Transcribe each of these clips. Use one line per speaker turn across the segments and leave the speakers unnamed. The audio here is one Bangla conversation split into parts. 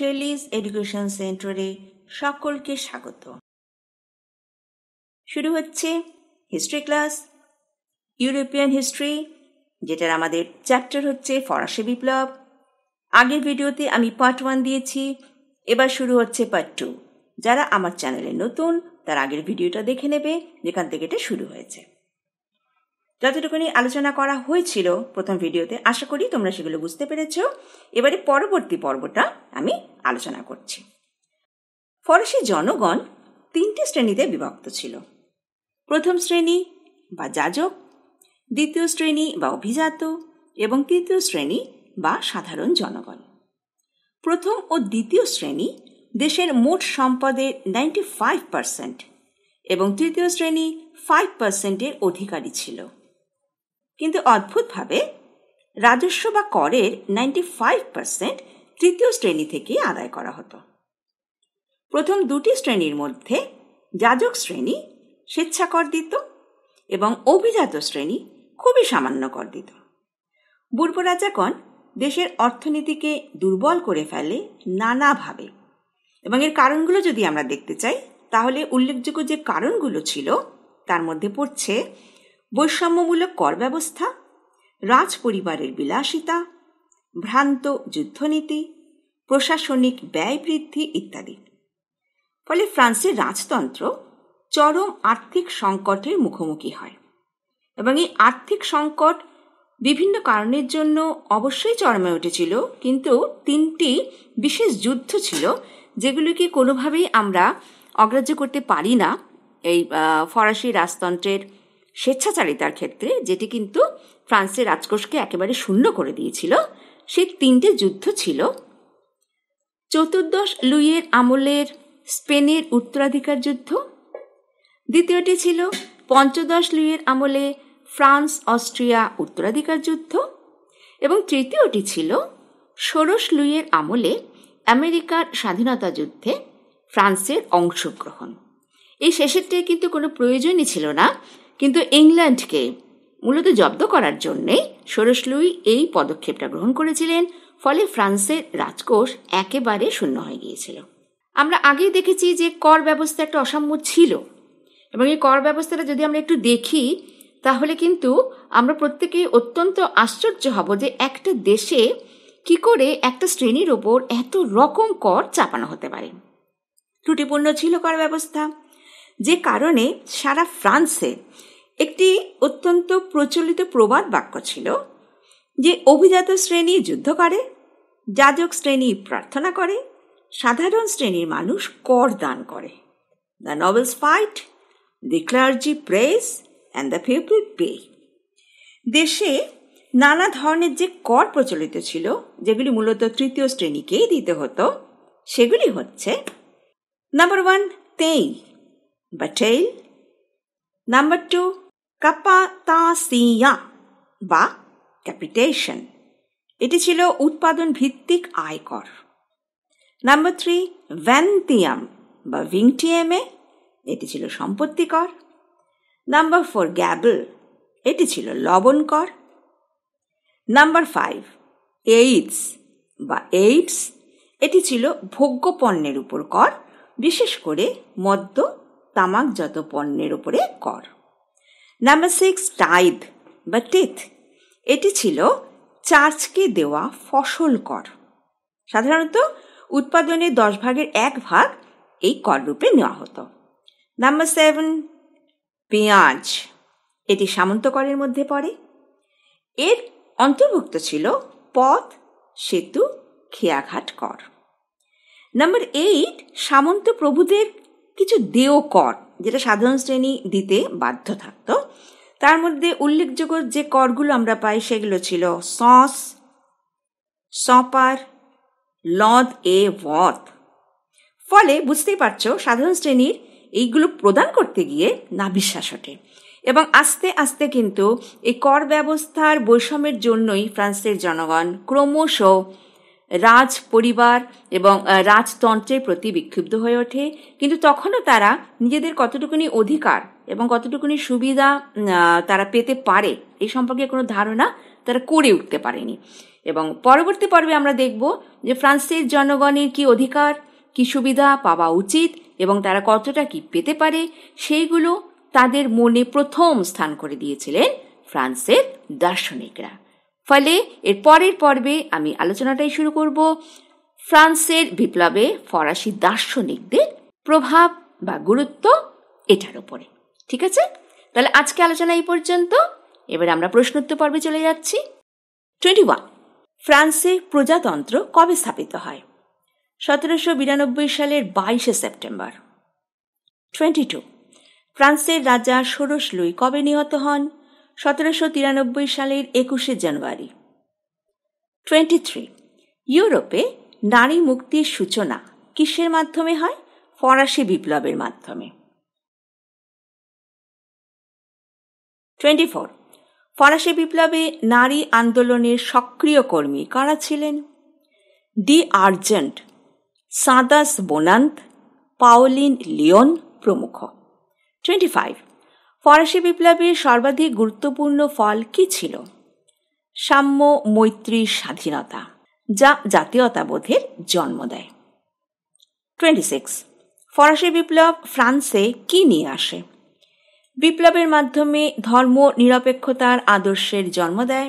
শেলিজ এডুকেশন সেন্টারে সকলকে স্বাগত শুরু হচ্ছে হিস্ট্রি ক্লাস ইউরোপিয়ান হিস্ট্রি যেটার আমাদের চ্যাপ্টার হচ্ছে ফরাসি বিপ্লব আগের ভিডিওতে আমি পার্ট ওয়ান দিয়েছি এবার শুরু হচ্ছে পার্ট টু যারা আমার চ্যানেলে নতুন তার আগের ভিডিওটা দেখে নেবে যেখান থেকে এটা শুরু হয়েছে যতটুকুনি আলোচনা করা হয়েছিল প্রথম ভিডিওতে আশা করি তোমরা সেগুলো বুঝতে পেরেছ এবারে পরবর্তী পর্বটা আমি আলোচনা করছি ফরাসি জনগণ তিনটি শ্রেণীতে বিভক্ত ছিল প্রথম শ্রেণী বা যাজক দ্বিতীয় শ্রেণী বা অভিজাত এবং তৃতীয় শ্রেণী বা সাধারণ জনগণ প্রথম ও দ্বিতীয় শ্রেণী দেশের মোট সম্পদের নাইনটি ফাইভ পার্সেন্ট এবং তৃতীয় শ্রেণী ফাইভ পার্সেন্টের অধিকারী ছিল কিন্তু অদ্ভুতভাবে রাজস্ব বা করের নাইনটি ফাইভ পার্সেন্ট তৃতীয় শ্রেণী থেকেই আদায় করা হতো প্রথম দুটি শ্রেণীর মধ্যে যাজক শ্রেণী স্বেচ্ছা কর দিত এবং অভিজাত শ্রেণী খুবই সামান্য কর দিত বুর্বরাজাগণ দেশের অর্থনীতিকে দুর্বল করে ফেলে নানাভাবে এবং এর কারণগুলো যদি আমরা দেখতে চাই তাহলে উল্লেখযোগ্য যে কারণগুলো ছিল তার মধ্যে পড়ছে বৈষম্যমূলক কর ব্যবস্থা রাজ পরিবারের বিলাসিতা ভ্রান্ত যুদ্ধনীতি প্রশাসনিক ব্যয় বৃদ্ধি ইত্যাদি ফলে ফ্রান্সের রাজতন্ত্র চরম আর্থিক সংকটের মুখোমুখি হয় এবং এই আর্থিক সংকট বিভিন্ন কারণের জন্য অবশ্যই চরমে উঠেছিল কিন্তু তিনটি বিশেষ যুদ্ধ ছিল যেগুলিকে কোনোভাবেই আমরা অগ্রাহ্য করতে পারি না এই ফরাসি রাজতন্ত্রের স্বেচ্ছাচারিতার ক্ষেত্রে যেটি কিন্তু ফ্রান্সের রাজকোষকে একেবারে শূন্য করে দিয়েছিল সেই তিনটে যুদ্ধ ছিল চতুর্দশ লুইয়ের আমলের স্পেনের উত্তরাধিকার যুদ্ধ দ্বিতীয়টি ছিল পঞ্চদশ লুইয়ের আমলে ফ্রান্স অস্ট্রিয়া উত্তরাধিকার যুদ্ধ এবং তৃতীয়টি ছিল ষোড়শ লুইয়ের আমলে আমেরিকার স্বাধীনতা যুদ্ধে ফ্রান্সের অংশগ্রহণ এই শেষেরটি কিন্তু কোনো প্রয়োজনই ছিল না কিন্তু ইংল্যান্ডকে মূলত জব্দ করার জন্যে ষোড়শলুই এই পদক্ষেপটা গ্রহণ করেছিলেন ফলে ফ্রান্সের রাজকোষ একেবারে শূন্য হয়ে গিয়েছিল আমরা আগেই দেখেছি যে কর ব্যবস্থা একটা অসাম্য ছিল এবং এই কর ব্যবস্থাটা যদি আমরা একটু দেখি তাহলে কিন্তু আমরা প্রত্যেকেই অত্যন্ত আশ্চর্য হব যে একটা দেশে কি করে একটা শ্রেণীর ওপর এত রকম কর চাপানো হতে পারে ত্রুটিপূর্ণ ছিল কর ব্যবস্থা যে কারণে সারা ফ্রান্সে একটি অত্যন্ত প্রচলিত প্রবাদ বাক্য ছিল যে অভিজাত শ্রেণী যুদ্ধ করে যাজক শ্রেণী প্রার্থনা করে সাধারণ শ্রেণীর মানুষ কর দান করে the nobles fight the clergy press and the people pay দেশে নানা ধরনের যে কর প্রচলিত ছিল যেগুলি মূলত তৃতীয় শ্রেণীকেই দিতে হতো সেগুলি হচ্ছে নাম্বার ওয়ান তেই বা টেইল নাম্বার টু কাপাতাসিয়া বা ক্যাপিটেশন এটি ছিল উৎপাদন ভিত্তিক আয়কর নাম্বার থ্রি ভ্যান্তিয়াম বা ভিংটিএমে এটি ছিল সম্পত্তি কর নাম্বার ফোর গ্যাবল এটি ছিল লবণ কর নাম্বার ফাইভ এইডস বা এইডস এটি ছিল ভোগ্য পণ্যের উপর কর বিশেষ করে মদ্য তামাকজাত পণ্যের উপরে কর নাম্বার সিক্স টাইপ বা টিথ এটি ছিল চার্চকে দেওয়া ফসল কর সাধারণত উৎপাদনের দশ ভাগের এক ভাগ এই কর রূপে নেওয়া হতো নাম্বার সেভেন পেঁয়াজ এটি সামন্ত করের মধ্যে পড়ে এর অন্তর্ভুক্ত ছিল পথ সেতু খেয়াঘাট কর নাম্বার এইট সামন্ত প্রভুদের কিছু দেয় কর যেটা সাধারণ শ্রেণী দিতে বাধ্য থাকত তার মধ্যে উল্লেখযোগ্য যে করগুলো আমরা পাই সেগুলো ছিল সস সপার লদ এ ওয়থ ফলে বুঝতেই পারছো সাধারণ শ্রেণীর এইগুলো প্রদান করতে গিয়ে বিশ্বাস ওঠে এবং আস্তে আস্তে কিন্তু এই কর ব্যবস্থার বৈষম্যের জন্যই ফ্রান্সের জনগণ ক্রমশ রাজ পরিবার এবং রাজতন্ত্রের প্রতি বিক্ষুব্ধ হয়ে ওঠে কিন্তু তখনও তারা নিজেদের কতটুকুনি অধিকার এবং কতটুকুনি সুবিধা তারা পেতে পারে এই সম্পর্কে কোনো ধারণা তারা করে উঠতে পারেনি এবং পরবর্তী পর্বে আমরা দেখব যে ফ্রান্সের জনগণের কি অধিকার কি সুবিধা পাওয়া উচিত এবং তারা কতটা কি পেতে পারে সেইগুলো তাদের মনে প্রথম স্থান করে দিয়েছিলেন ফ্রান্সের দার্শনিকরা ফলে এর পরের পর্বে আমি আলোচনাটাই শুরু করব ফ্রান্সের বিপ্লবে ফরাসি দার্শনিকদের প্রভাব বা গুরুত্ব এটার ওপরে ঠিক আছে তাহলে আজকে আলোচনা এই পর্যন্ত এবার আমরা প্রশ্নোত্তর পর্বে চলে যাচ্ছি টোয়েন্টি ওয়ান ফ্রান্সে প্রজাতন্ত্র কবে স্থাপিত হয় সতেরোশো বিরানব্বই সালের বাইশে সেপ্টেম্বর টোয়েন্টি টু ফ্রান্সের রাজা ষোড়শ লুই কবে নিহত হন সতেরোশো তিরানব্বই সালের একুশে জানুয়ারি টোয়েন্টি থ্রি ইউরোপে নারী মুক্তির সূচনা কিসের মাধ্যমে হয় ফরাসি বিপ্লবের মাধ্যমে টোয়েন্টি ফোর ফরাসি বিপ্লবে নারী আন্দোলনের সক্রিয় কর্মী কারা ছিলেন ডি আর্জেন্ট সাদাস বোনান্ত পাওলিন লিওন প্রমুখ টোয়েন্টি ফাইভ ফরাসি বিপ্লবীর সর্বাধিক গুরুত্বপূর্ণ ফল কি ছিল সাম্য মৈত্রী স্বাধীনতা যা জাতীয়তাবোধের জন্ম দেয় টোয়েন্টি সিক্স ফরাসি বিপ্লব ফ্রান্সে কি নিয়ে আসে বিপ্লবের মাধ্যমে ধর্ম নিরপেক্ষতার আদর্শের জন্ম দেয়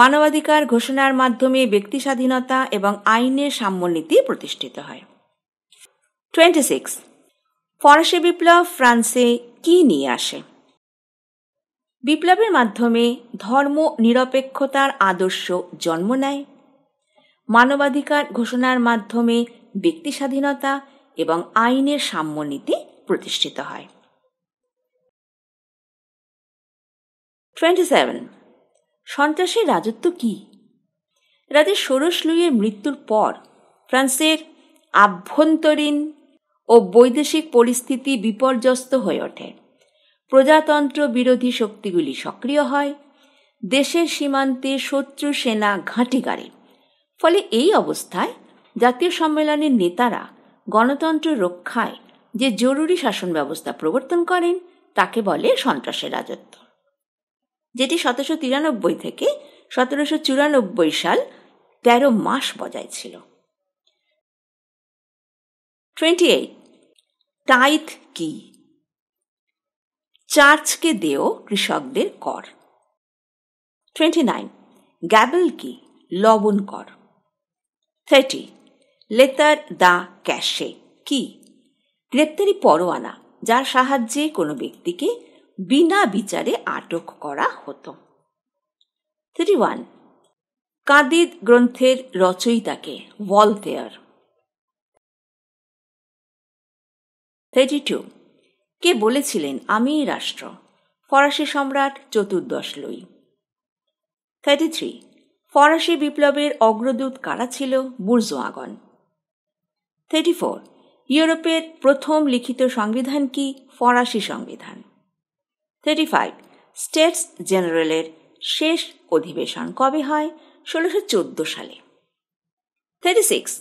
মানবাধিকার ঘোষণার মাধ্যমে ব্যক্তি স্বাধীনতা এবং আইনের সাম্যনীতি প্রতিষ্ঠিত হয় টোয়েন্টি সিক্স ফরাসি বিপ্লব ফ্রান্সে কি নিয়ে আসে বিপ্লবের মাধ্যমে ধর্ম নিরপেক্ষতার আদর্শ জন্ম নেয় মানবাধিকার ঘোষণার মাধ্যমে ব্যক্তি স্বাধীনতা এবং আইনের সাম্য নীতি প্রতিষ্ঠিত হয় টোয়েন্টি সেভেন সন্ত্রাসের রাজত্ব কি রাজা ষোড়শ লুইয়ের মৃত্যুর পর ফ্রান্সের আভ্যন্তরীণ ও বৈদেশিক পরিস্থিতি বিপর্যস্ত হয়ে ওঠে প্রজাতন্ত্র বিরোধী শক্তিগুলি সক্রিয় হয় দেশের সীমান্তে শত্রু সেনা ঘাঁটি গাড়ে ফলে এই অবস্থায় জাতীয় সম্মেলনের নেতারা গণতন্ত্র রক্ষায় যে জরুরি শাসন ব্যবস্থা প্রবর্তন করেন তাকে বলে সন্ত্রাসের রাজত্ব যেটি সতেরোশো তিরানব্বই থেকে সতেরোশো চুরানব্বই সাল তেরো মাস বজায় ছিল টোয়েন্টি এইট টাইথ কি চার্চকে দেও কৃষকদের কর টোয়েন্টি নাইন গ্যাবল কি লবণ কর থার্টি লেতার দা ক্যাশে কি গ্রেপ্তারি পরোয়ানা যার সাহায্যে কোনো ব্যক্তিকে বিনা বিচারে আটক করা হতো থার্টি ওয়ান কাদিদ গ্রন্থের রচয়িতাকে ওয়ালতেয়ার থার্টি টু কে বলেছিলেন আমিই রাষ্ট্র ফরাসি সম্রাট চতুর্দশ লই থার্টি থ্রি ফরাসি বিপ্লবের অগ্রদূত কারা ছিল বুর্জোয়াগন থার্টি ফোর ইউরোপের প্রথম লিখিত সংবিধান কি ফরাসি সংবিধান থার্টি ফাইভ স্টেটস জেনারেলের শেষ অধিবেশন কবে হয় ষোলোশো চোদ্দো সালে থার্টি সিক্স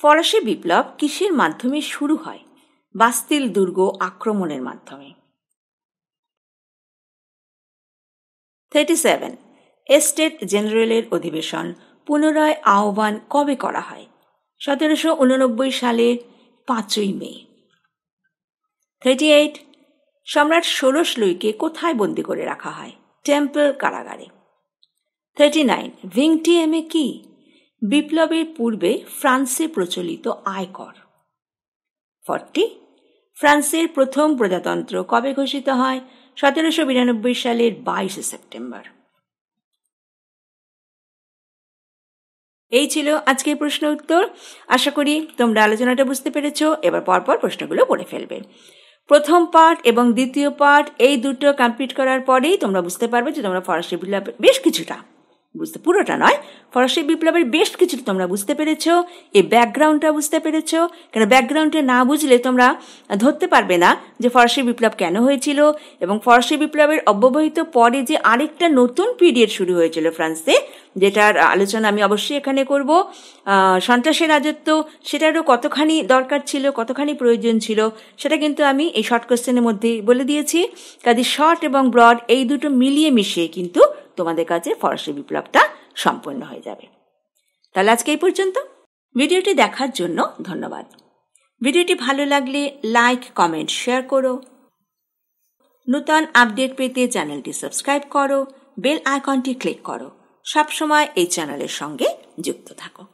ফরাসি বিপ্লব কিসের মাধ্যমে শুরু হয় বাস্তিল দুর্গ আক্রমণের মাধ্যমে থার্টি সেভেন এস্টেট জেনারেলের অধিবেশন পুনরায় আহ্বান কবে করা হয় সতেরোশো উননব্বই সালের পাঁচই মে থার্টি এইট সম্রাট ষোড়শ লুইকে কোথায় বন্দি করে রাখা হয় টেম্পল কারাগারে থার্টি নাইন ভিংটিএমে কি বিপ্লবের পূর্বে ফ্রান্সে প্রচলিত আয়কর ফর্টি ফ্রান্সের প্রথম প্রজাতন্ত্র কবে ঘোষিত হয় সতেরোশো বিরানব্বই সালের বাইশে সেপ্টেম্বর এই ছিল আজকের প্রশ্ন উত্তর আশা করি তোমরা আলোচনাটা বুঝতে পেরেছ এবার পরপর প্রশ্নগুলো পড়ে ফেলবে প্রথম পার্ট এবং দ্বিতীয় পার্ট এই দুটো কমপ্লিট করার পরেই তোমরা বুঝতে পারবে যে তোমরা ফরাসি বিপ্লবের বেশ কিছুটা বুঝতে পুরোটা নয় ফরাসি বিপ্লবের বেশ কিছু তোমরা বুঝতে পেরেছ এই ব্যাকগ্রাউন্ডটা বুঝতে পেরেছ কেন ব্যাকগ্রাউন্ডটা না বুঝলে তোমরা ধরতে পারবে না যে ফরাসি বিপ্লব কেন হয়েছিল এবং ফরাসি বিপ্লবের অব্যবহিত পরে যে আরেকটা নতুন পিরিয়ড শুরু হয়েছিল ফ্রান্সে যেটার আলোচনা আমি অবশ্যই এখানে করব সন্ত্রাসের রাজত্ব সেটারও কতখানি দরকার ছিল কতখানি প্রয়োজন ছিল সেটা কিন্তু আমি এই শর্ট কোশ্চেনের মধ্যে বলে দিয়েছি কাজে শর্ট এবং ব্রড এই দুটো মিলিয়ে মিশিয়ে কিন্তু তোমাদের কাছে ফরাসি বিপ্লবটা সম্পন্ন হয়ে যাবে তাহলে আজকে এই পর্যন্ত ভিডিওটি দেখার জন্য ধন্যবাদ ভিডিওটি ভালো লাগলে লাইক কমেন্ট শেয়ার করো নূতন আপডেট পেতে চ্যানেলটি সাবস্ক্রাইব করো বেল আইকনটি ক্লিক করো সবসময় এই চ্যানেলের সঙ্গে যুক্ত থাকো